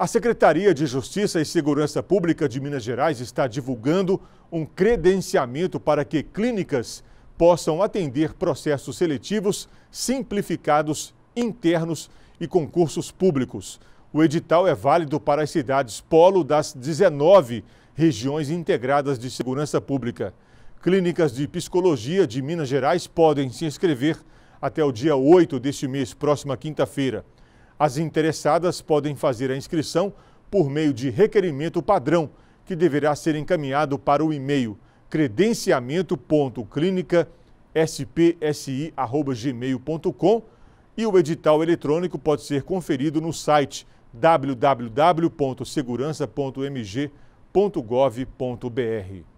A Secretaria de Justiça e Segurança Pública de Minas Gerais está divulgando um credenciamento para que clínicas possam atender processos seletivos simplificados, internos e concursos públicos. O edital é válido para as cidades polo das 19 regiões integradas de segurança pública. Clínicas de psicologia de Minas Gerais podem se inscrever até o dia 8 deste mês, próxima quinta-feira. As interessadas podem fazer a inscrição por meio de requerimento padrão, que deverá ser encaminhado para o e-mail credenciamento.clinica.spsi.gmail.com e o edital eletrônico pode ser conferido no site www.segurança.mg.gov.br.